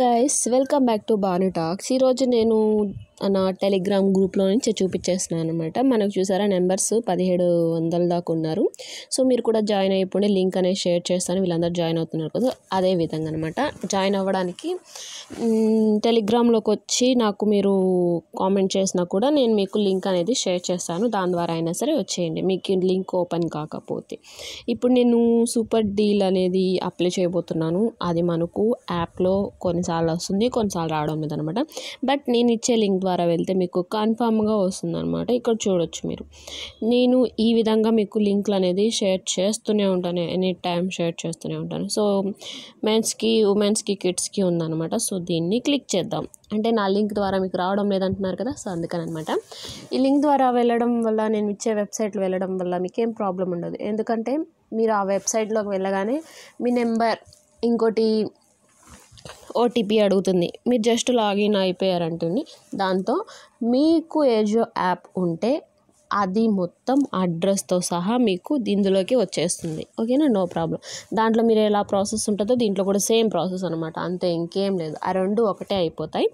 guys welcome back to Banu talks ఈరోజు నేను నా టెలిగ్రామ్ గ్రూప్లో నుంచి చూపించేస్తున్నాను అనమాట మనకు చూసారా నెంబర్స్ పదిహేడు వందల దాకా ఉన్నారు సో మీరు కూడా జాయిన్ అయిపోండి లింక్ అనేది షేర్ చేస్తాను వీళ్ళందరూ జాయిన్ అవుతున్నారు కదా అదే విధంగా అనమాట జాయిన్ అవ్వడానికి టెలిగ్రామ్లోకి వచ్చి నాకు మీరు కామెంట్ చేసినా కూడా నేను మీకు లింక్ అనేది షేర్ చేస్తాను దాని ద్వారా అయినా సరే వచ్చేయండి మీకు లింక్ ఓపెన్ కాకపోతే ఇప్పుడు నేను సూపర్ డీల్ అనేది అప్లై చేయబోతున్నాను అది మనకు యాప్లో కొన్నిసార్లు వస్తుంది కొన్నిసార్లు రావడం లేదనమాట బట్ నేను ఇచ్చే లింక్ ద్వారా వెళ్తే మీకు కన్ఫామ్గా వస్తుంది అనమాట ఇక్కడ చూడొచ్చు మీరు నేను ఈ విధంగా మీకు లింక్లు అనేది షేర్ చేస్తూనే ఉంటాను ఎనీ టైం షేర్ చేస్తూనే ఉంటాను సో మెన్స్కి ఉమెన్స్కి కిడ్స్కి ఉందన్నమాట సో దీన్ని క్లిక్ చేద్దాం అంటే నా లింక్ ద్వారా మీకు రావడం లేదంటున్నారు కదా సో అందుకని అనమాట ఈ లింక్ ద్వారా వెళ్ళడం వల్ల నేను ఇచ్చే వెబ్సైట్లు వెళ్ళడం వల్ల మీకు ఏం ప్రాబ్లం ఉండదు ఎందుకంటే మీరు ఆ వెబ్సైట్లోకి వెళ్ళగానే మీ నెంబర్ ఇంకోటి ఓటీపీ అడుగుతుంది మీరు జస్ట్ లాగిన్ అయిపోయారు అంటుంది దాంతో మీకు ఏజో యాప్ ఉంటే అది మొత్తం అడ్రస్తో సహా మీకు ఇందులోకి వచ్చేస్తుంది ఓకేనా నో ప్రాబ్లం దాంట్లో మీరు ఎలా ప్రాసెస్ ఉంటుందో దీంట్లో కూడా సేమ్ ప్రాసెస్ అనమాట అంతే ఇంకేం లేదు ఆ రెండు ఒకటే అయిపోతాయి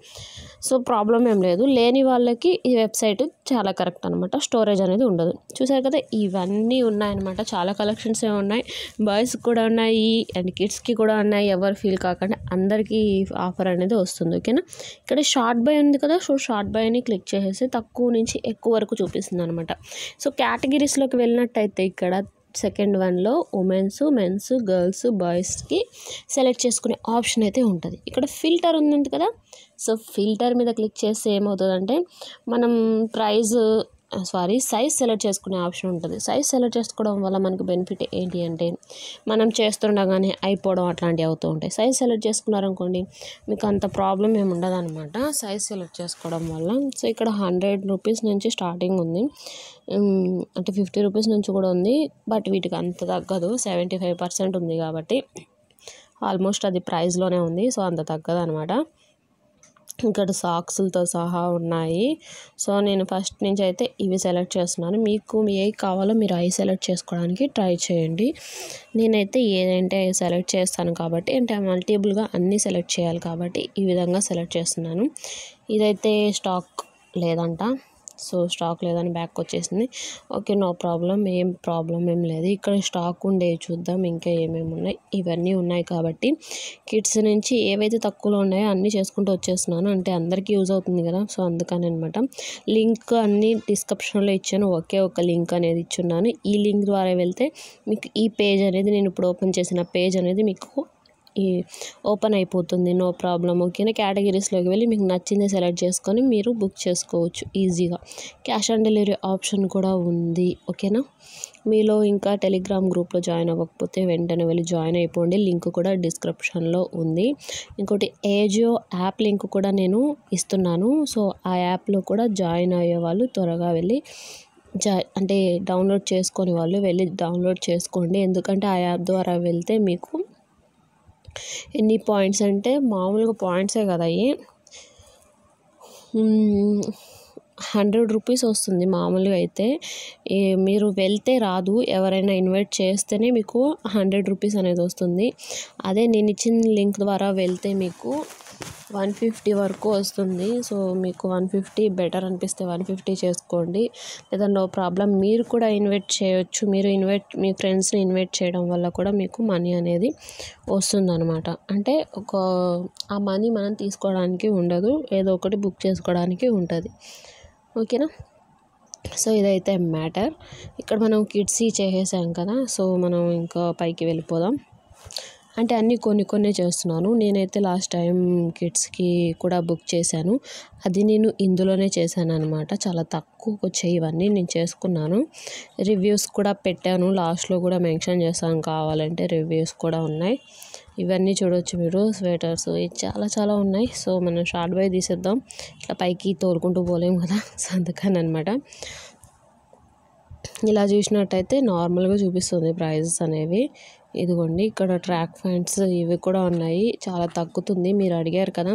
సో ప్రాబ్లం ఏం లేదు లేని వాళ్ళకి ఈ వెబ్సైట్ చాలా కరెక్ట్ అనమాట స్టోరేజ్ అనేది ఉండదు చూసారు కదా ఇవన్నీ ఉన్నాయన్నమాట చాలా కలెక్షన్స్ ఉన్నాయి బాయ్స్కి కూడా ఉన్నాయి అండ్ కిడ్స్కి కూడా ఉన్నాయి ఎవరు ఫీల్ కాకుండా అందరికీ ఆఫర్ అనేది వస్తుంది ఓకేనా ఇక్కడ షార్ట్ బై ఉంది కదా సో షార్ట్ బైని క్లిక్ చేసేసి తక్కువ నుంచి ఎక్కువ వరకు చూపిస్తుంది అనమాట అనమాట సో కేటగిరీస్లోకి వెళ్ళినట్టయితే ఇక్కడ సెకండ్ వన్లో ఉమెన్స్ మెన్స్ గర్ల్స్ బాయ్స్కి సెలెక్ట్ చేసుకునే ఆప్షన్ అయితే ఉంటుంది ఇక్కడ ఫిల్టర్ ఉంది కదా సో ఫిల్టర్ మీద క్లిక్ చేస్తే ఏమవుతుందంటే మనం ప్రైజ్ సారీ సైజ్ సెలెక్ట్ చేసుకునే ఆప్షన్ ఉంటుంది సైజ్ సెలెక్ట్ చేసుకోవడం వల్ల మనకు బెనిఫిట్ ఏంటి అంటే మనం చేస్తుండగానే అయిపోవడం అట్లాంటివి అవుతూ ఉంటాయి సైజ్ సెలెక్ట్ చేసుకున్నారనుకోండి మీకు అంత ప్రాబ్లం ఏమి ఉండదు అనమాట సైజ్ సెలెక్ట్ చేసుకోవడం వల్ల సో ఇక్కడ హండ్రెడ్ రూపీస్ నుంచి స్టార్టింగ్ ఉంది అంటే ఫిఫ్టీ రూపీస్ నుంచి కూడా ఉంది బట్ వీటికి అంత తగ్గదు సెవెంటీ ఫైవ్ పర్సెంట్ ఉంది కాబట్టి ఆల్మోస్ట్ అది ప్రైస్లోనే ఉంది సో అంత తగ్గదు అనమాట ఇక్కడ సాక్స్లతో సహా ఉన్నాయి సో నేను ఫస్ట్ నుంచి అయితే ఇవి సెలెక్ట్ చేస్తున్నాను మీకు ఏ కావాలో మీరు అవి సెలెక్ట్ చేసుకోవడానికి ట్రై చేయండి నేనైతే ఏదంటే సెలెక్ట్ చేస్తాను కాబట్టి అంటే మల్టిపుల్గా అన్నీ సెలెక్ట్ చేయాలి కాబట్టి ఈ విధంగా సెలెక్ట్ చేస్తున్నాను ఇదైతే స్టాక్ లేదంట సో స్టాక్ లేదని బ్యాక్ వచ్చేసింది ఓకే నో ప్రాబ్లం ఏం ప్రాబ్లం ఏం లేదు ఇక్కడ స్టాక్ ఉండేవి చూద్దాం ఇంకా ఏమేమి ఉన్నాయి ఇవన్నీ ఉన్నాయి కాబట్టి కిడ్స్ నుంచి ఏవైతే తక్కువలో ఉన్నాయో అన్నీ చేసుకుంటూ వచ్చేస్తున్నాను అంటే అందరికీ యూజ్ అవుతుంది కదా సో అందుకని అనమాట లింక్ అన్నీ డిస్క్రిప్షన్లో ఇచ్చాను ఒకే ఒక లింక్ అనేది ఇచ్చున్నాను ఈ లింక్ ద్వారా వెళ్తే మీకు ఈ పేజ్ అనేది నేను ఇప్పుడు ఓపెన్ చేసిన పేజ్ అనేది మీకు ఈ ఓపెన్ అయిపోతుంది నో ప్రాబ్లం ఓకేనా కేటగిరీస్లోకి వెళ్ళి మీకు నచ్చింది సెలెక్ట్ చేసుకొని మీరు బుక్ చేసుకోవచ్చు ఈజీగా క్యాష్ ఆన్ డెలివరీ ఆప్షన్ కూడా ఉంది ఓకేనా మీలో ఇంకా టెలిగ్రామ్ గ్రూప్లో జాయిన్ అవ్వకపోతే వెంటనే వెళ్ళి జాయిన్ అయిపోండి లింక్ కూడా డిస్క్రిప్షన్లో ఉంది ఇంకోటి ఏజియో యాప్ లింక్ కూడా నేను ఇస్తున్నాను సో ఆ యాప్లో కూడా జాయిన్ అయ్యే వాళ్ళు త్వరగా వెళ్ళి జా అంటే డౌన్లోడ్ చేసుకొని వాళ్ళు వెళ్ళి డౌన్లోడ్ చేసుకోండి ఎందుకంటే ఆ యాప్ ద్వారా వెళ్తే మీకు ఎన్ని పాయింట్స్ అంటే మామూలుగా పాయింట్సే కదా అవి హండ్రెడ్ రూపీస్ వస్తుంది మామూలుగా అయితే మీరు వెళ్తే రాదు ఎవరైనా ఇన్వైట్ చేస్తేనే మీకు హండ్రెడ్ రూపీస్ అనేది వస్తుంది అదే నేను ఇచ్చిన లింక్ ద్వారా వెళ్తే మీకు వన్ ఫిఫ్టీ వరకు వస్తుంది సో మీకు వన్ ఫిఫ్టీ బెటర్ అనిపిస్తే వన్ ఫిఫ్టీ చేసుకోండి లేదా నో ప్రాబ్లం మీరు కూడా ఇన్వైట్ చేయొచ్చు మీరు ఇన్వైట్ మీ ఫ్రెండ్స్ని ఇన్వైట్ చేయడం వల్ల కూడా మీకు మనీ అనేది వస్తుందన్నమాట అంటే ఒక ఆ మనీ మనం తీసుకోవడానికి ఉండదు ఏదో ఒకటి బుక్ చేసుకోవడానికి ఉంటుంది ఓకేనా సో ఇదైతే మ్యాటర్ ఇక్కడ మనం కిడ్స్ చేసేసాం కదా సో మనం ఇంకా పైకి వెళ్ళిపోదాం అంటే అన్నీ కొన్ని కొన్ని చేస్తున్నాను నేనైతే లాస్ట్ టైం కిడ్స్కి కూడా బుక్ చేశాను అది నేను ఇందులోనే చేశాను అనమాట చాలా తక్కువ వచ్చాయి ఇవన్నీ నేను చేసుకున్నాను రివ్యూస్ కూడా పెట్టాను లాస్ట్లో కూడా మెన్షన్ చేస్తాను కావాలంటే రివ్యూస్ కూడా ఉన్నాయి ఇవన్నీ చూడవచ్చు మీరు స్వెటర్స్ చాలా చాలా ఉన్నాయి సో మనం షార్ట్ బై తీసేద్దాం ఇట్లా పైకి తోలుకుంటూ పోలేము కదా అందుకని అనమాట ఇలా చూసినట్టయితే నార్మల్గా చూపిస్తుంది ప్రైజెస్ అనేవి ఇదిగోండి ఇక్కడ ట్రాక్ ఫ్యాంట్స్ ఇవి కూడా ఉన్నాయి చాలా తగ్గుతుంది మీరు అడిగారు కదా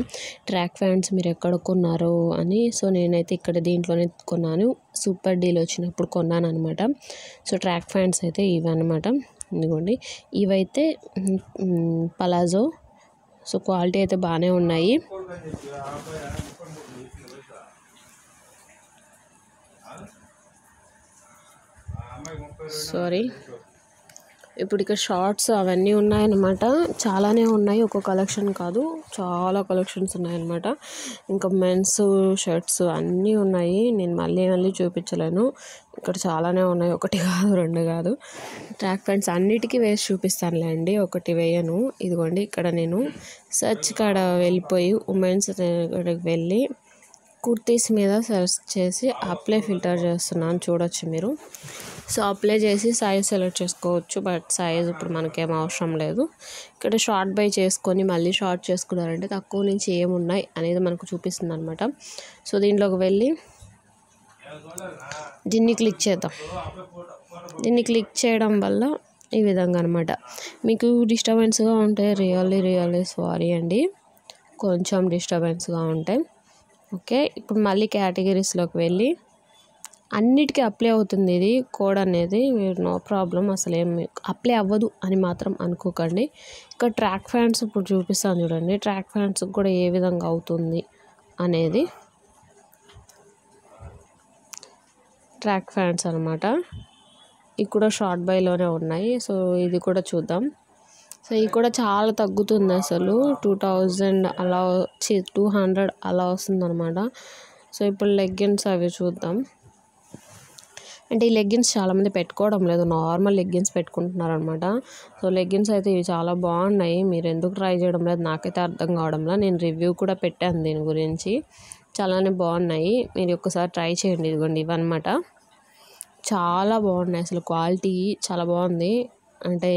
ట్రాక్ ఫ్యాంట్స్ మీరు ఎక్కడ కొన్నారు అని సో నేనైతే ఇక్కడ దీంట్లోనే కొన్నాను సూపర్ డీల్ వచ్చినప్పుడు కొన్నాను అనమాట సో ట్రాక్ ఫ్యాంట్స్ అయితే ఇవి అనమాట ఇదిగోండి ఇవైతే పలాజో సో క్వాలిటీ అయితే బాగానే ఉన్నాయి సారీ ఇప్పుడు ఇక్కడ షార్ట్స్ అవన్నీ ఉన్నాయన్నమాట చాలానే ఉన్నాయి ఒక్కో కలెక్షన్ కాదు చాలా కలెక్షన్స్ ఉన్నాయన్నమాట ఇంకా మెన్స్ షర్ట్స్ అన్నీ ఉన్నాయి నేను మళ్ళీ మళ్ళీ చూపించలేను ఇక్కడ చాలానే ఉన్నాయి ఒకటి కాదు రెండు కాదు ట్రాక్ ప్యాంట్స్ అన్నిటికీ వేసి చూపిస్తానులేండి ఒకటి వేయను ఇదిగోండి ఇక్కడ నేను సర్చ్ కాడ వెళ్ళిపోయి ఉమెన్స్ వెళ్ళి కుర్తీస్ మీద సెర్చ్ చేసి అప్లై ఫిల్టర్ చేస్తున్నాను చూడొచ్చు మీరు సో అప్లై చేసి సైజ్ సెలెక్ట్ చేసుకోవచ్చు బట్ సైజ్ ఇప్పుడు మనకేం అవసరం లేదు ఇక్కడ షార్ట్ బై చేసుకొని మళ్ళీ షార్ట్ చేసుకున్నారంటే తక్కువ నుంచి ఏమున్నాయి అనేది మనకు చూపిస్తుంది అనమాట సో దీంట్లోకి వెళ్ళి దీన్ని క్లిక్ చేద్దాం దీన్ని క్లిక్ చేయడం వల్ల ఈ విధంగా అనమాట మీకు డిస్టర్బెన్స్గా ఉంటే రియల్లీ రియల్లీ సారీ అండి కొంచెం డిస్టర్బెన్స్గా ఉంటాయి ఓకే ఇప్పుడు మళ్ళీ కేటగిరీస్లోకి వెళ్ళి అన్నిటికీ అప్లై అవుతుంది ఇది కోడ్ అనేది నో ప్రాబ్లం అసలు ఏం అప్లై అవ్వదు అని మాత్రం అనుకోకండి ఇంకా ట్రాక్ ఫ్యాన్స్ ఇప్పుడు చూపిస్తాను చూడండి ట్రాక్ ఫ్యాన్స్ కూడా ఏ విధంగా అవుతుంది అనేది ట్రాక్ ఫ్యాన్స్ అనమాట ఇక్కడ కూడా షార్ట్ బైలోనే ఉన్నాయి సో ఇది కూడా చూద్దాం సో ఇది కూడా చాలా తగ్గుతుంది అసలు టూ థౌజండ్ అలా వచ్చి టూ హండ్రెడ్ అలా వస్తుందన్నమాట సో ఇప్పుడు లెగ్గిన్స్ అవి చూద్దాం అంటే ఈ లెగ్గిన్స్ చాలామంది పెట్టుకోవడం లేదు నార్మల్ లెగ్గిన్స్ పెట్టుకుంటున్నారనమాట సో లెగ్గిన్స్ అయితే ఇవి చాలా బాగున్నాయి మీరు ఎందుకు ట్రై చేయడం లేదు నాకైతే అర్థం కావడంలా నేను రివ్యూ కూడా పెట్టాను దీని గురించి చాలానే బాగున్నాయి మీరు ఒక్కసారి ట్రై చేయండి ఇదిగోండి ఇవన్నమాట చాలా బాగున్నాయి అసలు క్వాలిటీ చాలా బాగుంది అంటే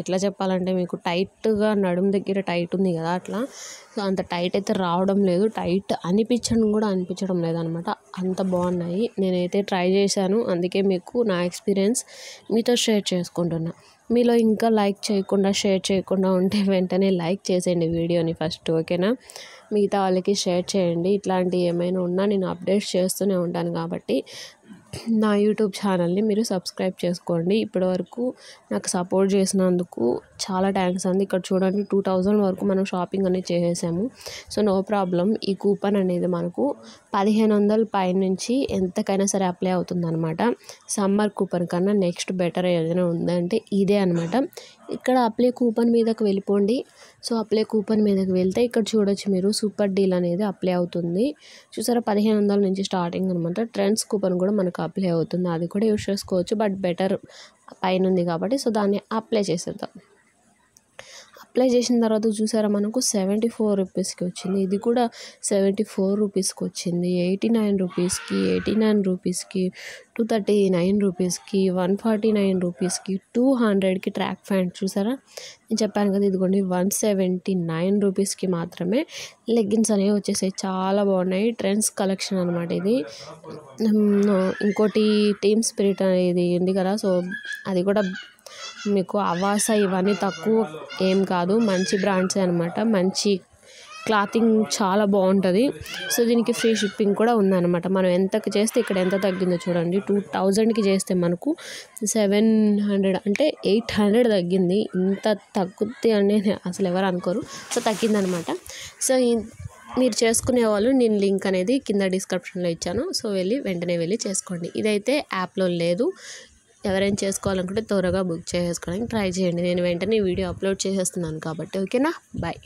ఎట్లా చెప్పాలంటే మీకు టైట్గా నడుము దగ్గర టైట్ ఉంది కదా అట్లా సో అంత టైట్ అయితే రావడం లేదు టైట్ అనిపించడం కూడా అనిపించడం లేదనమాట అంత బాగున్నాయి నేనైతే ట్రై చేశాను అందుకే మీకు నా ఎక్స్పీరియన్స్ మీతో షేర్ చేసుకుంటున్నా మీలో ఇంకా లైక్ చేయకుండా షేర్ చేయకుండా ఉంటే వెంటనే లైక్ చేసేయండి వీడియోని ఫస్ట్ ఓకేనా మిగతా వాళ్ళకి షేర్ చేయండి ఇట్లాంటివి ఏమైనా ఉన్నా నేను అప్డేట్ చేస్తూనే ఉంటాను కాబట్టి నా యూట్యూబ్ ఛానల్ని మీరు సబ్స్క్రైబ్ చేసుకోండి ఇప్పటివరకు నాకు సపోర్ట్ చేసినందుకు చాలా థ్యాంక్స్ అండి ఇక్కడ చూడండి టూ థౌజండ్ వరకు మనం షాపింగ్ అనేది చేసేసాము సో నో ప్రాబ్లం ఈ కూపన్ అనేది మనకు పదిహేను వందల పై నుంచి ఎంతకైనా సరే అప్లై అవుతుందన్నమాట సమ్మర్ కూపన్ కన్నా నెక్స్ట్ బెటర్ ఏదైనా ఉందంటే ఇదే అనమాట ఇక్కడ అప్లై కూపన్ మీదకి వెళ్ళిపోండి సో అప్లై కూపన్ మీదకి వెళ్తే ఇక్కడ చూడొచ్చు మీరు సూపర్ డీల్ అనేది అప్లై అవుతుంది చూసారా పదిహేను వందల నుంచి స్టార్టింగ్ అనమాట ట్రెండ్స్ కూపన్ కూడా మనకు మనకు అప్లై అవుతుంది అది కూడా యూస్ చేసుకోవచ్చు బట్ బెటర్ పైన ఉంది కాబట్టి సో దాన్ని అప్లై చేసేద్దాం అప్లై చేసిన తర్వాత చూసారా మనకు సెవెంటీ ఫోర్ రూపీస్కి వచ్చింది ఇది కూడా సెవెంటీ ఫోర్ రూపీస్కి వచ్చింది ఎయిటీ నైన్ రూపీస్కి ఎయిటీ నైన్ రూపీస్కి టూ థర్టీ నైన్ రూపీస్కి వన్ ఫార్టీ నైన్ రూపీస్కి టూ హండ్రెడ్కి ట్రాక్ ప్యాంట్ చూసారా నేను చెప్పాను కదా ఇదిగోండి వన్ సెవెంటీ నైన్ రూపీస్కి మాత్రమే లెగ్గిన్స్ అనేవి వచ్చేసాయి చాలా బాగున్నాయి ట్రెండ్స్ కలెక్షన్ అనమాట ఇది ఇంకోటి టీమ్ స్పిరిట్ అనేది ఉంది కదా సో అది కూడా మీకు అవాస ఇవన్నీ తక్కువ ఏం కాదు మంచి బ్రాండ్స్ అనమాట మంచి క్లాతింగ్ చాలా బాగుంటుంది సో దీనికి ఫ్రీ షిప్పింగ్ కూడా ఉందన్నమాట మనం ఎంతకి చేస్తే ఇక్కడ ఎంత తగ్గిందో చూడండి టూ థౌజండ్కి చేస్తే మనకు సెవెన్ హండ్రెడ్ అంటే ఎయిట్ హండ్రెడ్ తగ్గింది ఇంత తగ్గుద్ది అనేది అసలు ఎవరు అనుకోరు సో తగ్గిందనమాట సో మీరు చేసుకునే వాళ్ళు నేను లింక్ అనేది కింద డిస్క్రిప్షన్లో ఇచ్చాను సో వెళ్ళి వెంటనే వెళ్ళి చేసుకోండి ఇదైతే యాప్లో లేదు ఎవరైనా చేసుకోవాలనుకుంటే త్వరగా బుక్ చేసుకోవడానికి ట్రై చేయండి నేను వెంటనే వీడియో అప్లోడ్ చేసేస్తున్నాను కాబట్టి ఓకేనా బాయ్